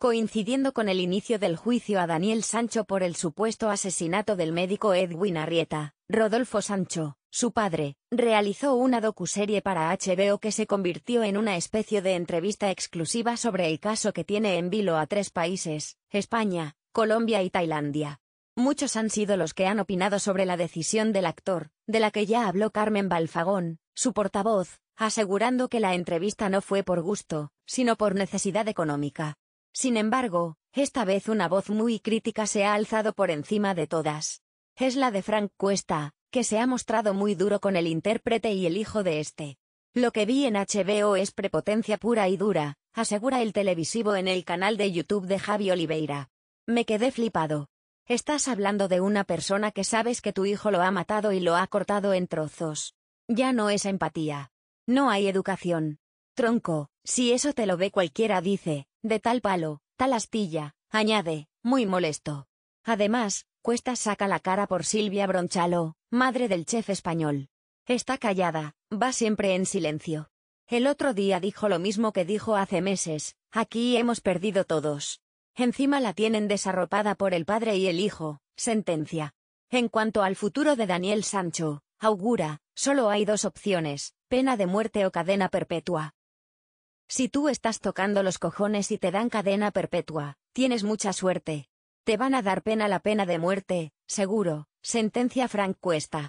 coincidiendo con el inicio del juicio a Daniel Sancho por el supuesto asesinato del médico Edwin Arrieta, Rodolfo Sancho, su padre, realizó una docuserie para HBO que se convirtió en una especie de entrevista exclusiva sobre el caso que tiene en vilo a tres países, España, Colombia y Tailandia. Muchos han sido los que han opinado sobre la decisión del actor, de la que ya habló Carmen Balfagón, su portavoz, asegurando que la entrevista no fue por gusto, sino por necesidad económica. Sin embargo, esta vez una voz muy crítica se ha alzado por encima de todas. Es la de Frank Cuesta, que se ha mostrado muy duro con el intérprete y el hijo de este. Lo que vi en HBO es prepotencia pura y dura, asegura el televisivo en el canal de YouTube de Javi Oliveira. Me quedé flipado. Estás hablando de una persona que sabes que tu hijo lo ha matado y lo ha cortado en trozos. Ya no es empatía. No hay educación. Tronco, si eso te lo ve cualquiera dice, de tal palo, tal astilla, añade, muy molesto. Además, Cuesta saca la cara por Silvia Bronchalo, madre del chef español. Está callada, va siempre en silencio. El otro día dijo lo mismo que dijo hace meses, aquí hemos perdido todos. Encima la tienen desarropada por el padre y el hijo, sentencia. En cuanto al futuro de Daniel Sancho, augura, solo hay dos opciones, pena de muerte o cadena perpetua. Si tú estás tocando los cojones y te dan cadena perpetua, tienes mucha suerte. Te van a dar pena la pena de muerte, seguro, sentencia Frank Cuesta.